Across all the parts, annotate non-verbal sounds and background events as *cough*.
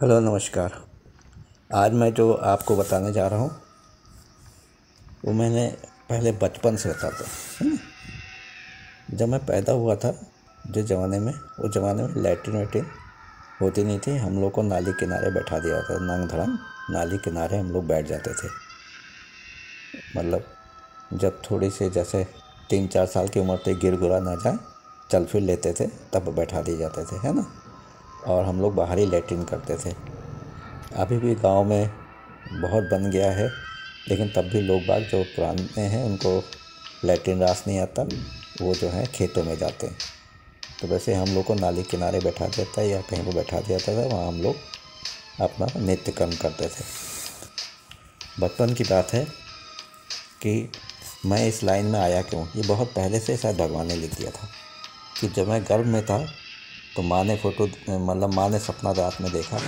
hello नमस्कार आज मैं जो आपको बताने जा रहा हूँ वो मैंने पहले बचपन से बताता था जब मैं पैदा हुआ था जो ज़माने में उस ज़माने में लेटरिन वेटिन होती नहीं थी हम लोग को नाली किनारे बैठा दिया था नंग धड़ंग नाली किनारे हम लोग बैठ जाते थे मतलब जब थोड़ी सी जैसे तीन चार साल की उम्र तक गिर गुरा ना जाए चल फिर लेते थे तब बैठा दिए जाते थे है ना और हम लोग बाहर ही लेटरिन करते थे अभी भी गांव में बहुत बन गया है लेकिन तब भी लोग बाग जो पुराने हैं उनको लेटरिन रास नहीं आता वो जो है खेतों में जाते हैं तो वैसे हम लोग को नाली किनारे बैठा देता है या कहीं पर बैठा दिया जाता था तो वहाँ हम लोग अपना नित्य कर्म करते थे बचपन की बात है कि मैं इस लाइन में आया क्यों ये बहुत पहले से शायद भगवान ने लिख दिया था कि जब मैं गर्भ में था तो माँ ने फ़ोटो मतलब माँ ने सपना रात में देखा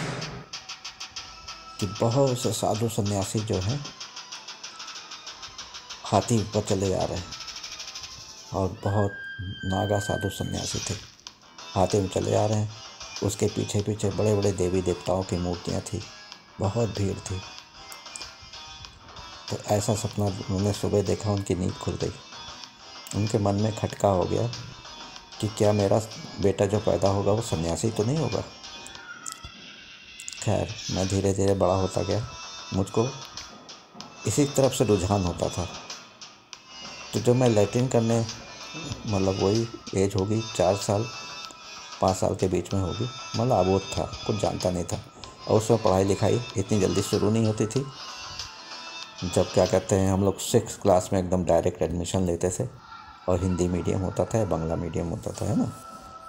कि बहुत से साधु सन्यासी जो हैं हाथी पर चले जा रहे हैं और बहुत नागा साधु सन्यासी थे हाथी में चले जा रहे हैं उसके पीछे पीछे बड़े बड़े देवी देवताओं की मूर्तियाँ थी बहुत भीड़ थी तो ऐसा सपना उन्होंने सुबह देखा उनकी नींद खुल गई उनके मन में खटका हो गया कि क्या मेरा बेटा जो पैदा होगा वो सन्यासी तो नहीं होगा खैर मैं धीरे धीरे बड़ा होता गया मुझको इसी तरफ से रुझान होता था तो जब मैं लैट्रिन करने मतलब वही एज होगी चार साल पाँच साल के बीच में होगी मतलब आबोध था कुछ जानता नहीं था और उसमें पढ़ाई लिखाई इतनी जल्दी शुरू नहीं होती थी जब क्या कहते हैं हम लोग सिक्स क्लास में एकदम डायरेक्ट एडमिशन लेते थे और हिंदी मीडियम होता था बंगला मीडियम होता था है ना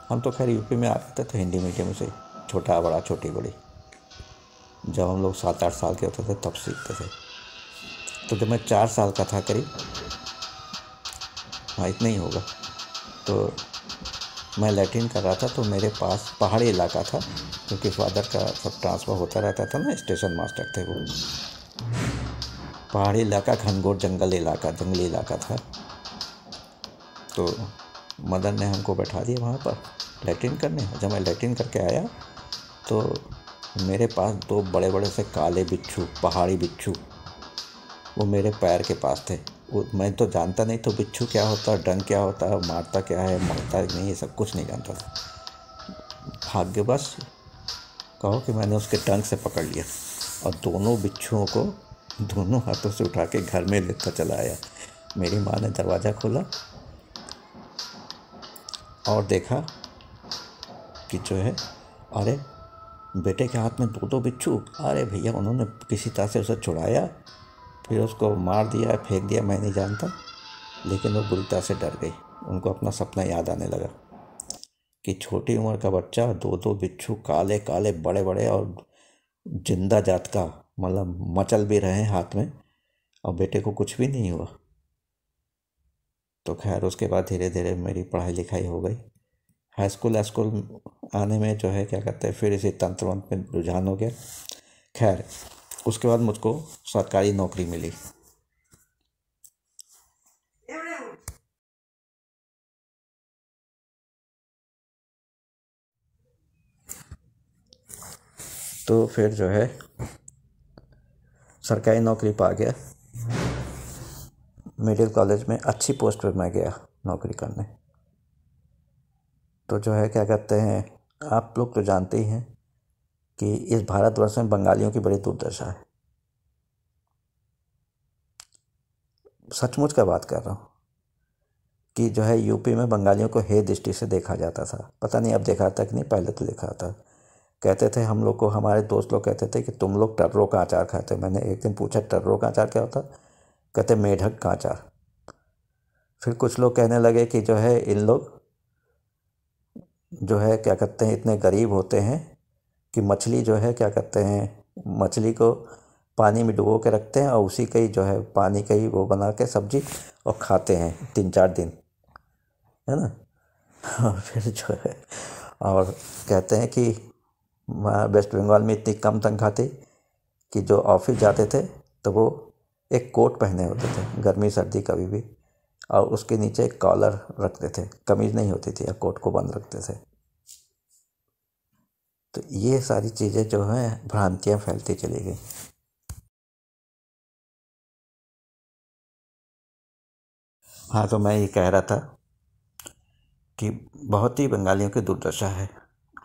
हम तो खैर यूपी में आ रहे थे तो हिंदी मीडियम से छोटा बड़ा छोटी बड़ी जब हम लोग सात आठ साल के होते थे तब सीखते थे तो जब मैं चार साल का था करीब हाँ इतना ही होगा तो मैं लैटिन कर रहा था तो मेरे पास पहाड़ी इलाका था क्योंकि फादर का सब ट्रांसफ़र होता रहता था ना स्टेशन मास्टर थे वो पहाड़ी इलाका घनघोर जंगल इलाका जंगली इलाका था तो मदर ने हमको बैठा दिया वहाँ पर लेटरिन करने जब मैं लेटरिन करके आया तो मेरे पास दो बड़े बड़े से काले बिच्छू पहाड़ी बिच्छू वो मेरे पैर के पास थे वो मैं तो जानता नहीं तो बिच्छू क्या होता है डंग क्या होता है मारता क्या है मरता नहीं ये सब कुछ नहीं जानता था भाग्यवश कहो कि मैंने उसके डंग से पकड़ लिया और दोनों बिच्छुओं को दोनों हाथों से उठा के घर में लेकर चला आया मेरी माँ ने दरवाज़ा खोला और देखा कि जो है अरे बेटे के हाथ में दो दो बिच्छू अरे भैया उन्होंने किसी तरह से उसे छुड़ाया फिर उसको मार दिया फेंक दिया मैं नहीं जानता लेकिन वो बुरी तरह से डर गई उनको अपना सपना याद आने लगा कि छोटी उम्र का बच्चा दो दो बिच्छू काले काले बड़े बड़े और जिंदा जात का मतलब मचल भी रहे हाथ में और बेटे को कुछ भी नहीं हुआ तो खैर उसके बाद धीरे धीरे मेरी पढ़ाई लिखाई हो गई हाई स्कूल हाई स्कूल आने में जो है क्या कहते हैं फिर इसी तंत्र मंत्र में रुझान हो गया खैर उसके बाद मुझको सरकारी नौकरी मिली तो फिर जो है सरकारी नौकरी पा गया मेडिकल कॉलेज में अच्छी पोस्ट पर मैं गया नौकरी करने तो जो है क्या कहते हैं आप लोग तो जानते ही हैं कि इस भारतवर्ष में बंगालियों की बड़ी दुर्दशा है सचमुच का बात कर रहा हूँ कि जो है यूपी में बंगालियों को हे दृष्टि से देखा जाता था पता नहीं अब देखा था कि नहीं पहले तो देखा था कहते थे हम लोग को हमारे दोस्त लोग कहते थे कि तुम लोग टर्रो का अचार खाते मैंने एक दिन पूछा टर्रों का अचार क्या होता कहते मेढक कांचा फिर कुछ लोग कहने लगे कि जो है इन लोग जो है क्या कहते हैं इतने गरीब होते हैं कि मछली जो है क्या कहते हैं मछली को पानी में डुबो के रखते हैं और उसी का ही जो है पानी का ही वो बना के सब्जी और खाते हैं तीन चार दिन है ना और फिर जो है और कहते हैं कि वेस्ट बंगाल में इतनी कम तनख्वाह थी कि जो ऑफिस जाते थे तो वो एक कोट पहने होते थे गर्मी सर्दी कभी भी और उसके नीचे एक कॉलर रखते थे कमीज नहीं होती थी या कोट को बंद रखते थे तो ये सारी चीज़ें जो हैं भ्रांतियाँ फैलती चली गई हाँ तो मैं ये कह रहा था कि बहुत ही बंगालियों की दुर्दशा है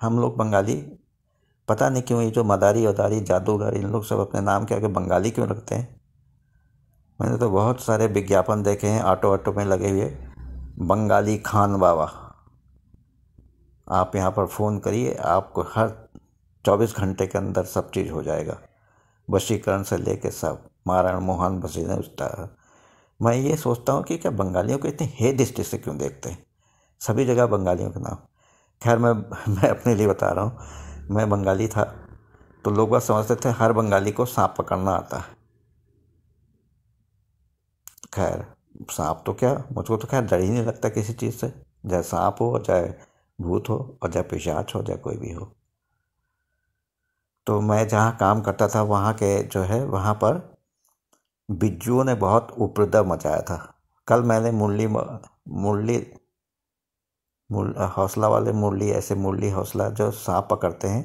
हम लोग बंगाली पता नहीं क्यों ये जो मदारी उदारी जादूगर इन लोग सब अपने नाम के आगे बंगाली क्यों रखते हैं मैंने तो बहुत सारे विज्ञापन देखे हैं ऑटो ऑटो में लगे हुए बंगाली खान बाबा आप यहाँ पर फ़ोन करिए आपको हर 24 घंटे के अंदर सब चीज़ हो जाएगा वशीकरण से लेके सब महाराण मोहन ने उसका मैं ये सोचता हूँ कि क्या बंगालियों को इतनी हे दृष्टि से क्यों देखते हैं सभी जगह बंगालियों के नाम खैर मैं मैं अपने लिए बता रहा हूँ मैं बंगाली था तो लोग बस समझते थे हर बंगाली को सांप पकड़ना आता है खैर सांप तो क्या मुझको तो खैर डर ही नहीं लगता किसी चीज़ से चाहे सांप हो चाहे भूत हो और चाहे पिशाच हो चाहे कोई भी हो तो मैं जहाँ काम करता था वहाँ के जो है वहाँ पर बिज्जुओं ने बहुत उपद्रव मचाया था कल मैंने मुरली मुरली हौसला वाले मुरली ऐसे मुरली हौसला जो सांप पकड़ते हैं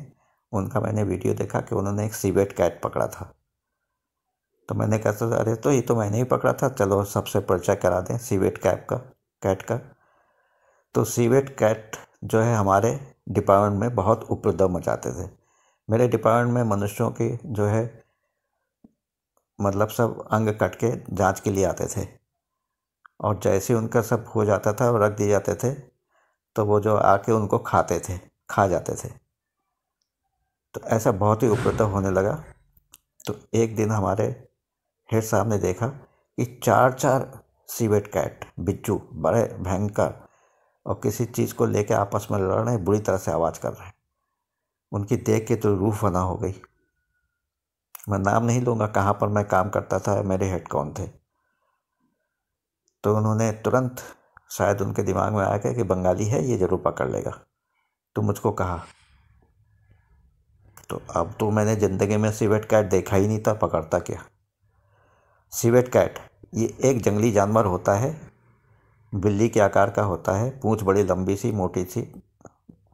उनका मैंने वीडियो देखा कि उन्होंने एक सीवेट कैट पकड़ा था तो मैंने कहा था तो अरे तो ये तो मैंने ही पकड़ा था चलो सबसे परिचय करा दें सीवेट कैप का कैट का तो सीवेट कैट जो है हमारे डिपार्टमेंट में बहुत उपद्रव मचाते थे मेरे डिपार्टमेंट में मनुष्यों की जो है मतलब सब अंग कट के जांच के लिए आते थे और जैसे उनका सब हो जाता था और रख दिए जाते थे तो वो जो आके उनको खाते थे खा जाते थे तो ऐसा बहुत ही उपद्रव होने लगा तो एक दिन हमारे हेड साहब ने देखा कि चार चार सीवेट कैट बिच्छू बड़े भयंकर और किसी चीज़ को लेकर आपस में लड़ रहे बुरी तरह से आवाज़ कर रहे हैं उनकी देख के तो रूह बना हो गई मैं नाम नहीं लूँगा कहाँ पर मैं काम करता था मेरे हेड कौन थे तो उन्होंने तुरंत शायद उनके दिमाग में आया कि बंगाली है ये जरूर पकड़ लेगा तो मुझको कहा तो अब तो मैंने ज़िंदगी में सिवेट कैट देखा ही नहीं था पकड़ता क्या सीवेट कैट ये एक जंगली जानवर होता है बिल्ली के आकार का होता है पूँछ बड़ी लंबी सी मोटी सी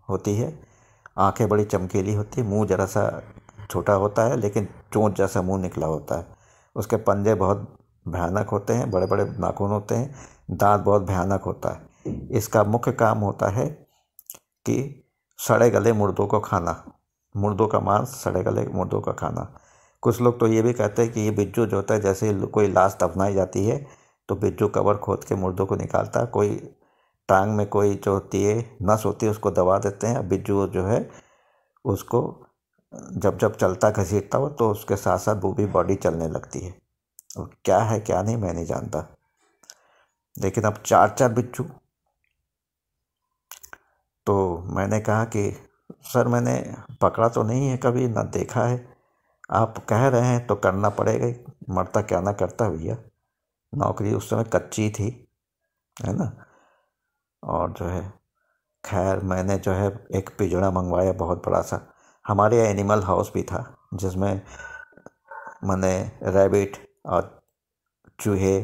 होती है आंखें बड़ी चमकीली होती है मुँह जरा सा छोटा होता है लेकिन चोंच जैसा मुंह निकला होता है उसके पंजे बहुत भयानक होते हैं बड़े बड़े नाखून होते हैं दांत बहुत भयानक होता है इसका मुख्य काम होता है कि सड़े गले मुर्दों को खाना मुर्दों का मांस सड़े गले मुर्दों का खाना कुछ लोग तो ये भी कहते हैं कि ये बिज्जू जो होता है जैसे कोई लाश दफनाई जाती है तो बिज्जू कवर खोद के मुर्दों को निकालता है कोई टांग में कोई जो होती है नस होती है उसको दबा देते हैं बिज्जू जो है उसको जब जब चलता घसीटता हो तो उसके साथ साथ वो भी बॉडी चलने लगती है और क्या है क्या नहीं मैं नहीं जानता लेकिन अब चार चार बिच्छू तो मैंने कहा कि सर मैंने पकड़ा तो नहीं है कभी ना देखा है आप कह रहे हैं तो करना पड़ेगा मरता क्या ना करता भैया नौकरी उस समय कच्ची थी है ना और जो है खैर मैंने जो है एक पिजड़ा मंगवाया बहुत बड़ा सा हमारे यहाँ एनिमल हाउस भी था जिसमें मैंने रैबिट और चूहे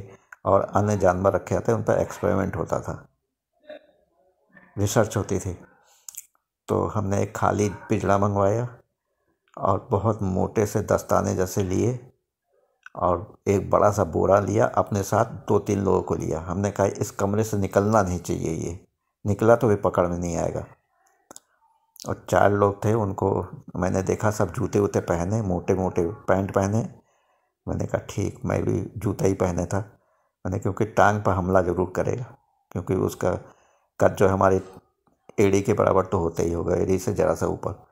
और अन्य जानवर रखे जाते उन पर एक्सपेरिमेंट होता था रिसर्च होती थी तो हमने एक खाली पिजड़ा मंगवाया और बहुत मोटे से दस्ताने जैसे लिए और एक बड़ा सा बोरा लिया अपने साथ दो तीन लोगों को लिया हमने कहा इस कमरे से निकलना नहीं चाहिए ये निकला तो वे पकड़ में नहीं आएगा और चार लोग थे उनको मैंने देखा सब जूते वूते पहने मोटे मोटे पैंट पहने मैंने कहा ठीक मैं भी जूता ही पहने था मैंने क्योंकि टांग पर हमला ज़रूर करेगा क्योंकि उसका कद जो हमारे एड़ी के बराबर तो होता ही होगा एड़ी से ज़रा सा ऊपर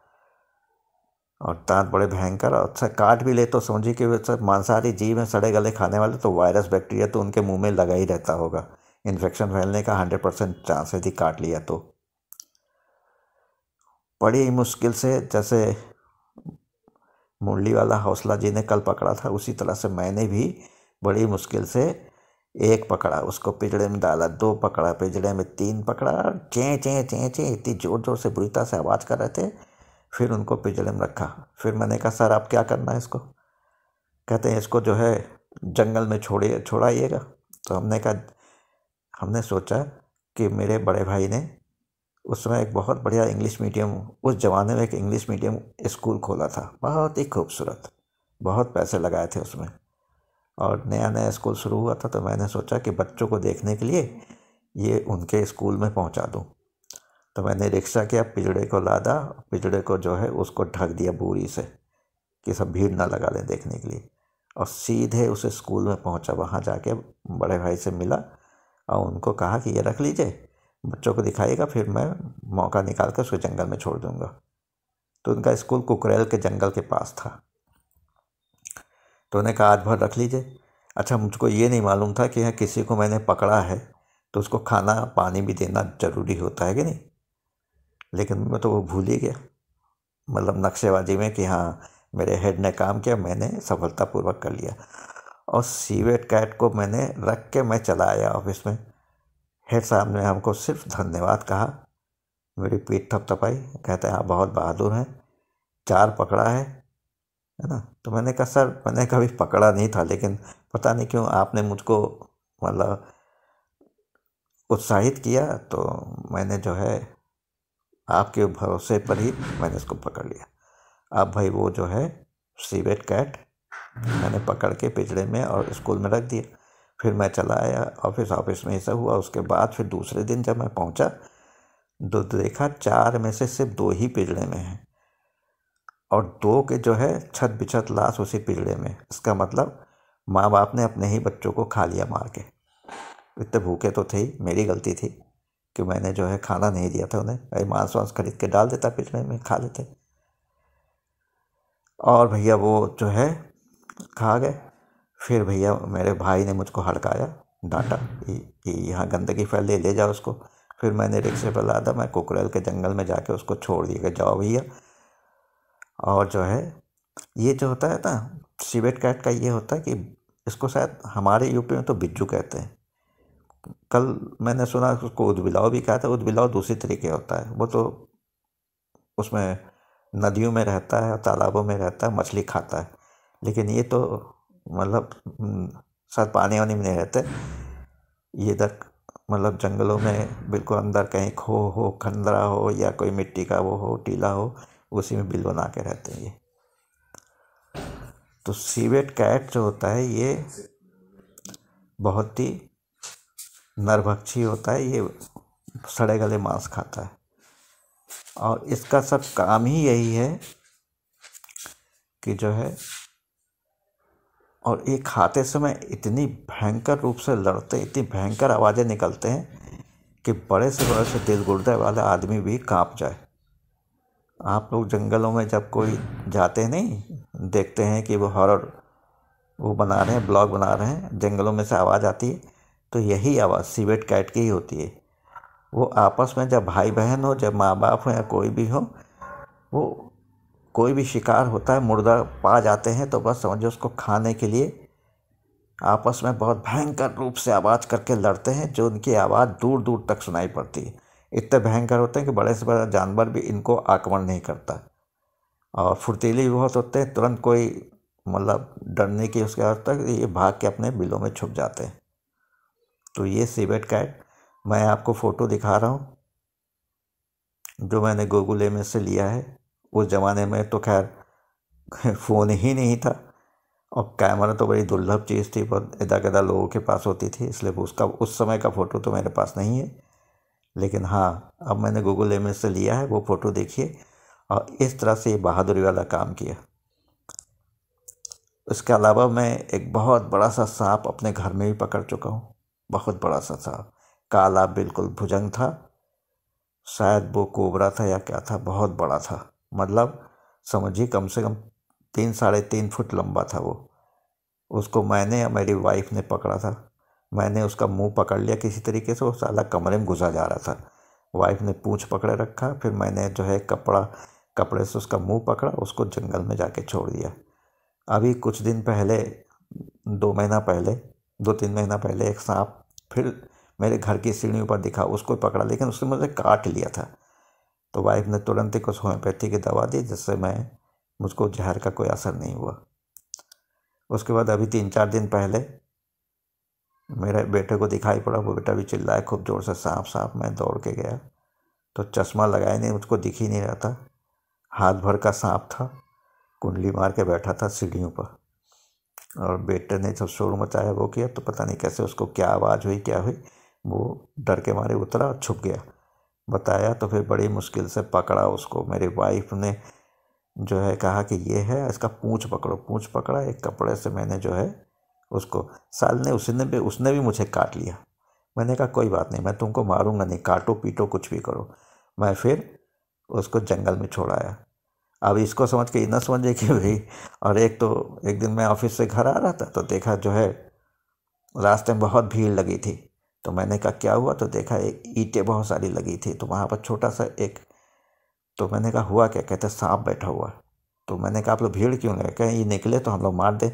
और दांत बड़े भयंकर और अच्छा काट भी ले तो समझिए कि मांसाहारी जीव में सड़े गले खाने वाले तो वायरस बैक्टीरिया तो उनके मुंह में लगा ही रहता होगा इन्फेक्शन फैलने का हंड्रेड परसेंट चांस यदि काट लिया तो बड़ी मुश्किल से जैसे मुरली वाला हौसला जी ने कल पकड़ा था उसी तरह से मैंने भी बड़ी मुश्किल से एक पकड़ा उसको पिजड़े में डाला दो पकड़ा पिजड़े में तीन पकड़ा चें चें चें चें इतनी ज़ोर ज़ोर से बुरी तरह से आवाज़ कर रहे थे फिर उनको में रखा फिर मैंने कहा सर आप क्या करना है इसको कहते हैं इसको जो है जंगल में छोड़िए छोड़ाइएगा तो हमने कहा हमने सोचा कि मेरे बड़े भाई ने उस समय एक बहुत बढ़िया इंग्लिश मीडियम उस ज़माने में एक इंग्लिश मीडियम स्कूल खोला था बहुत ही खूबसूरत बहुत पैसे लगाए थे उसमें और नया नया स्कूल शुरू हुआ था तो मैंने सोचा कि बच्चों को देखने के लिए ये उनके स्कूल में पहुंचा दूँ तो मैंने रिक्शा किया पिजड़े को लादा पिजड़े को जो है उसको ढक दिया बूरी से कि सब भीड़ ना लगा दें देखने के लिए और सीधे उसे स्कूल में पहुंचा वहाँ जाके बड़े भाई से मिला और उनको कहा कि ये रख लीजिए बच्चों को दिखाइएगा फिर मैं मौका निकाल कर उसको जंगल में छोड़ दूँगा तो उनका स्कूल कुकरेल के जंगल के पास था तो उन्हें कहा आज भर रख लीजिए अच्छा मुझको ये नहीं मालूम था कि किसी को मैंने पकड़ा है तो उसको खाना पानी भी देना ज़रूरी होता है कि नहीं लेकिन मैं तो वो भूल ही गया मतलब नक्शेबाजी में कि हाँ मेरे हेड ने काम किया मैंने सफलतापूर्वक कर लिया और सीवेट कैट को मैंने रख के मैं चला आया ऑफिस में हेड साहब ने हमको सिर्फ धन्यवाद कहा मेरी पीठ थपथपाई कहते हैं आप बहुत बहादुर हैं चार पकड़ा है है ना तो मैंने कहा सर मैंने कभी पकड़ा नहीं था लेकिन पता नहीं क्यों आपने मुझको मतलब उत्साहित किया तो मैंने जो है आपके भरोसे पर ही मैंने इसको पकड़ लिया अब भाई वो जो है सीवेट कैट मैंने पकड़ के पिजड़े में और स्कूल में रख दिया फिर मैं चला आया ऑफिस ऑफिस में ऐसा हुआ उसके बाद फिर दूसरे दिन जब मैं पहुंचा तो देखा चार में से सिर्फ दो ही पिजड़े में हैं और दो के जो है छत बिछत लाश उसी पिजड़े में इसका मतलब माँ बाप ने अपने ही बच्चों को खा लिया मार के इतने भूखे तो थे मेरी गलती थी कि मैंने जो है खाना नहीं दिया था उन्हें भाई मांस वांस खरीद के डाल देता पिछले में खा लेते और भैया वो जो है खा गए फिर भैया मेरे भाई ने मुझको हड़काया डांटा कि यहाँ गंदगी फैल ले जाओ उसको फिर मैंने रिक्शे पर लादा मैं कुकरेल के जंगल में जाके उसको छोड़ दिया कि जाओ भैया और जो है ये जो होता है ना सीवेट कैट का ये होता है कि इसको शायद हमारे यूपी में तो बिज्जू कहते हैं कल मैंने सुना उसको उदबिलाव भी कहा था बिलाव दूसरी तरीके होता है वो तो उसमें नदियों में रहता है तालाबों में रहता है मछली खाता है लेकिन ये तो मतलब हम्म, शायद पानी वानी में नहीं रहते ये इधर मतलब जंगलों में बिल्कुल अंदर कहीं खो हो खंदरा हो या कोई मिट्टी का वो हो टीला हो उसी में बिल बना के रहते हैं ये तो सीवेट कैट जो होता है ये बहुत ही नरभक्षी होता है ये सड़े गले मांस खाता है और इसका सब काम ही यही है कि जो है और ये खाते समय इतनी भयंकर रूप से लड़ते इतनी भयंकर आवाज़ें निकलते हैं कि बड़े से बड़े से दिल गुर्दे वाला आदमी भी कांप जाए आप लोग जंगलों में जब कोई जाते नहीं देखते हैं कि वो हॉरर वो बना रहे हैं ब्लॉग बना रहे हैं जंगलों में से आवाज़ आती है तो यही आवाज़ सीवेट कैट की ही होती है वो आपस में जब भाई बहन हो जब माँ बाप हो या कोई भी हो वो कोई भी शिकार होता है मुर्दा पा जाते हैं तो बस समझो उसको खाने के लिए आपस में बहुत भयंकर रूप से आवाज़ करके लड़ते हैं जो उनकी आवाज़ दूर दूर तक सुनाई पड़ती है इतने भयंकर होते हैं कि बड़े से बड़ा जानवर भी इनको आक्रमण नहीं करता और फुर्तीले भी बहुत होते हैं तुरंत कोई मतलब डरने की उसके अर्थ तक ये भाग के अपने बिलों में छुप जाते हैं तो ये सीबेट कैट मैं आपको फ़ोटो दिखा रहा हूँ जो मैंने गूगल एम से लिया है उस ज़माने में तो खैर *laughs* फ़ोन ही नहीं था और कैमरा तो बड़ी दुर्लभ चीज़ थी बहुत इदा गदा लोगों के पास होती थी इसलिए उसका उस समय का फ़ोटो तो मेरे पास नहीं है लेकिन हाँ अब मैंने गूगल एम से लिया है वो फ़ोटो देखिए और इस तरह से ये बहादुरी वाला काम किया इसके अलावा मैं एक बहुत बड़ा सा सांप अपने घर में भी पकड़ चुका हूँ बहुत बड़ा सा था काला बिल्कुल भुजंग था शायद वो कोबरा था या क्या था बहुत बड़ा था मतलब समझिए कम से कम तीन साढ़े तीन फुट लंबा था वो उसको मैंने या मेरी वाइफ ने पकड़ा था मैंने उसका मुंह पकड़ लिया किसी तरीके से वो साला कमरे में घुसा जा रहा था वाइफ ने पूँछ पकड़े रखा फिर मैंने जो है कपड़ा कपड़े से उसका मुंह पकड़ा उसको जंगल में जाके छोड़ दिया अभी कुछ दिन पहले दो महीना पहले दो तीन महीना पहले एक सांप फिर मेरे घर की सीढ़ियों पर दिखा उसको पकड़ा लेकिन उसने मुझे काट लिया था तो वाइफ ने तुरंत ही कुछ होम्योपैथी की दवा दी जिससे मैं मुझको जहर का कोई असर नहीं हुआ उसके बाद अभी तीन चार दिन पहले मेरे बेटे को दिखाई पड़ा वो बेटा भी चिल्लाया खूब ज़ोर से सांप सांप मैं दौड़ के गया तो चश्मा लगाया नहीं मुझको दिख ही नहीं रहा था हाथ भर का सांप था कुंडली मार के बैठा था सीढ़ियों पर और बेटे ने जब शोर मचाया वो किया तो पता नहीं कैसे उसको क्या आवाज़ हुई क्या हुई वो डर के मारे उतरा और छुप गया बताया तो फिर बड़ी मुश्किल से पकड़ा उसको मेरी वाइफ ने जो है कहा कि ये है इसका पूँछ पकड़ो पूँछ पकड़ा एक कपड़े से मैंने जो है उसको साल ने उसने भी उसने भी मुझे काट लिया मैंने कहा कोई बात नहीं मैं तुमको मारूंगा नहीं काटो पीटो कुछ भी करो मैं फिर उसको जंगल में छोड़ आया अब इसको समझ के इतना समझे कि भाई और एक तो एक दिन मैं ऑफिस से घर आ रहा था तो देखा जो है रास्ते में बहुत भीड़ लगी थी तो मैंने कहा क्या हुआ तो देखा एक ईंटें बहुत सारी लगी थी तो वहाँ पर छोटा सा एक तो मैंने कहा हुआ क्या कहते सांप बैठा हुआ तो मैंने कहा आप लोग भीड़ क्यों लगे कहें ये निकले तो हम लोग मार दे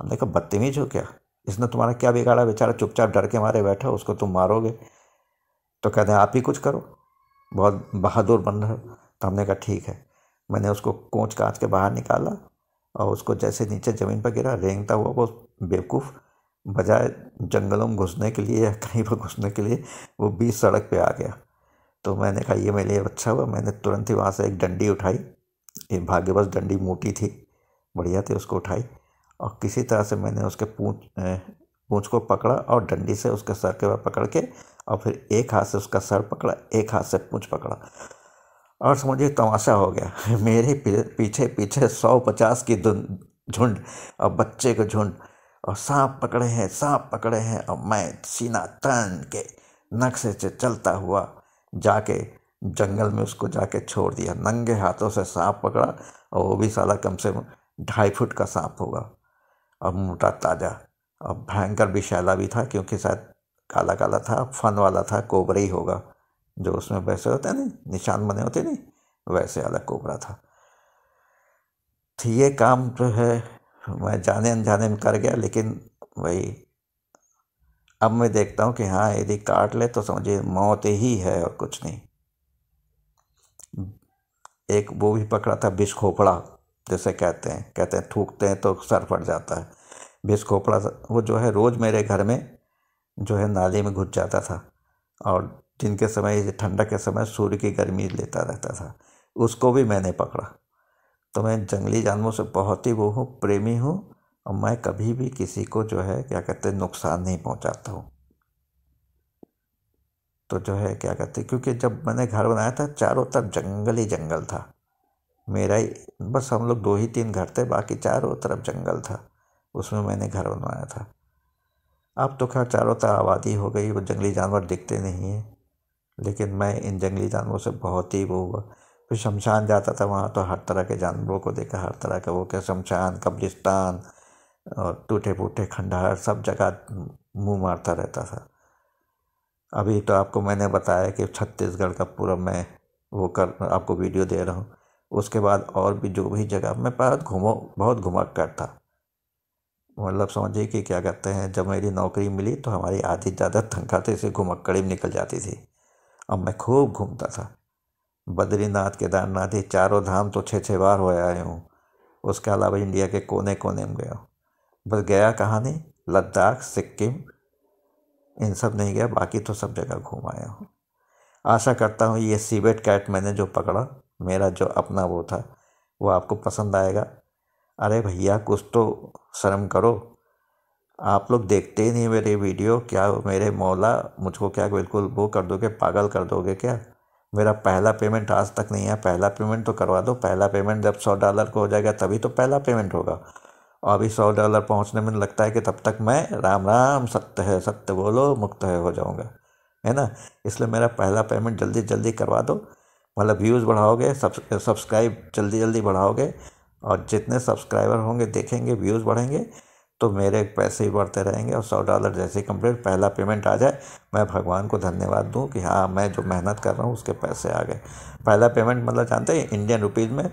हमने कहा बदतमीज हो क्या इसने तुम्हारा क्या बिगाड़ा बेचारा चुपचाप डर के मारे बैठा उसको तुम मारोगे तो कहते हैं आप ही कुछ करो बहुत बहादुर बन रहे हो तो हमने कहा ठीक है मैंने उसको कोच कांच के बाहर निकाला और उसको जैसे नीचे ज़मीन पर गिरा रेंगता हुआ वो बेवकूफ़ बजाय जंगलों में घुसने के लिए या कहीं पर घुसने के लिए वो बीच सड़क पे आ गया तो मैंने कहा ये मेरे लिए अच्छा हुआ मैंने तुरंत ही वहाँ से एक डंडी उठाई ये भाग्यवश डंडी मोटी थी बढ़िया थी उसको उठाई और किसी तरह से मैंने उसके पूँछ पूँछ को पकड़ा और डंडी से उसके सर के पकड़ के और फिर एक हाथ से उसका सर पकड़ा एक हाथ से पूँछ पकड़ा और समझिए तो तमाशा हो गया *laughs* मेरे पीछे पीछे सौ पचास की झुंड और बच्चे के झुंड और सांप पकड़े हैं सांप पकड़े हैं और मैं सीना तन के नक्शे से चलता हुआ जाके जंगल में उसको जाके छोड़ दिया नंगे हाथों से सांप पकड़ा और वो भी साला कम से कम ढाई फुट का सांप होगा और मोटा ताज़ा और भयंकर शैला भी था क्योंकि शायद काला काला था फन वाला था कोबरे ही होगा जो उसमें वैसे होते नहीं निशान बने होते नहीं वैसे अलग कोबरा था तो ये काम जो तो है मैं जाने अनजाने में कर गया लेकिन भाई अब मैं देखता हूँ कि हाँ यदि काट ले तो समझिए मौत ही है और कुछ नहीं एक वो भी पकड़ा था बिस खोपड़ा जैसे कहते हैं कहते हैं थूकते हैं तो सर फट जाता है बिस खोपड़ा वो जो है रोज़ मेरे घर में जो है नाली में घुस जाता था और जिनके समय ठंडा के समय सूर्य की गर्मी लेता रहता था उसको भी मैंने पकड़ा तो मैं जंगली जानवरों से बहुत ही वो हूँ प्रेमी हूँ और मैं कभी भी किसी को जो है क्या कहते हैं नुकसान नहीं पहुँचाता हूँ तो जो है क्या कहते क्योंकि जब मैंने घर बनाया था चारों तरफ जंगल ही जंगल था मेरा ही बस हम लोग दो ही तीन घर थे बाकी चारों तरफ जंगल था उसमें मैंने घर बनवाया था अब तो खैर चारों तरफ आबादी हो गई वो जंगली जानवर दिखते नहीं हैं लेकिन मैं इन जंगली जानवरों से बहुत ही वो हुआ फिर शमशान जाता था वहाँ तो हर तरह के जानवरों को देखा हर तरह का वो क्या शमशान कब्रिस्तान और टूटे फूटे खंडहर सब जगह मुंह मारता रहता था अभी तो आपको मैंने बताया कि छत्तीसगढ़ का पूरा मैं वो कर आपको वीडियो दे रहा हूँ उसके बाद और भी जो भी जगह मैं बहुत घूमो बहुत घुमा करता मतलब समझिए कि क्या कहते हैं जब मेरी नौकरी मिली तो हमारी आधी ज़्यादा तनख्वाह थी तो इसे घुमक में निकल जाती थी अब मैं खूब घूमता था बद्रीनाथ केदारनाथ ये चारों धाम तो छः छः बार हो आया हूँ उसके अलावा इंडिया के कोने कोने में गया हूँ बस गया कहानी लद्दाख सिक्किम इन सब नहीं गया बाकी तो सब जगह घूम आया हूँ आशा करता हूँ ये सीबेट कैट मैंने जो पकड़ा मेरा जो अपना वो था वो आपको पसंद आएगा अरे भैया कुछ तो शर्म करो आप लोग देखते ही नहीं मेरी वीडियो क्या मेरे मौला मुझको क्या बिल्कुल वो कर दोगे पागल कर दोगे क्या मेरा पहला पेमेंट आज तक नहीं है पहला पेमेंट तो करवा दो पहला पेमेंट जब सौ डॉलर को हो जाएगा तभी तो पहला पेमेंट होगा और अभी सौ डॉलर पहुंचने में लगता है कि तब तक मैं राम राम सत्य है सत्य बोलो मुक्त है हो जाऊंगा है ना इसलिए मेरा पहला पेमेंट जल्दी जल्दी करवा दो मतलब व्यूज़ बढ़ाओगे सब्सक्राइब जल्दी जल्दी बढ़ाओगे और जितने सब्सक्राइबर होंगे देखेंगे व्यूज़ बढ़ेंगे तो मेरे पैसे ही बढ़ते रहेंगे और सौ डॉलर जैसे ही कंप्लीट पहला पेमेंट आ जाए मैं भगवान को धन्यवाद दूँ कि हाँ मैं जो मेहनत कर रहा हूँ उसके पैसे आ गए पहला पेमेंट मतलब जानते हैं इंडियन रुपीज़ में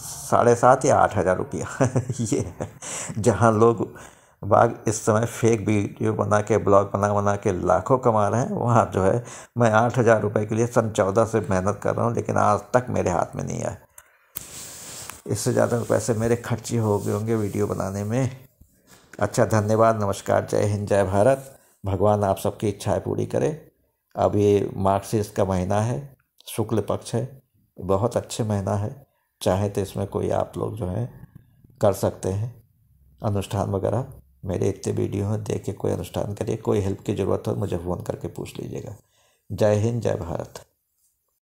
साढ़े सात या आठ हज़ार रुपया *laughs* ये है जहाँ लोग बाग इस समय फेक वीडियो बना के ब्लॉग बना बना के लाखों कमा रहे हैं वहाँ जो है मैं आठ हज़ार रुपये के लिए सन चौदह से मेहनत कर रहा हूँ लेकिन आज तक मेरे हाथ में नहीं आया इससे ज़्यादा पैसे मेरे खर्चे हो गए होंगे वीडियो बनाने में अच्छा धन्यवाद नमस्कार जय हिंद जय भारत भगवान आप सबकी इच्छाएं पूरी करे अब ये मार्गशीर्ष का महीना है शुक्ल पक्ष है बहुत अच्छे महीना है चाहे तो इसमें कोई आप लोग जो है कर सकते हैं अनुष्ठान वगैरह मेरे इतने वीडियो हैं देख के कोई अनुष्ठान करिए कोई हेल्प की ज़रूरत हो तो मुझे फ़ोन करके पूछ लीजिएगा जय हिंद जय भारत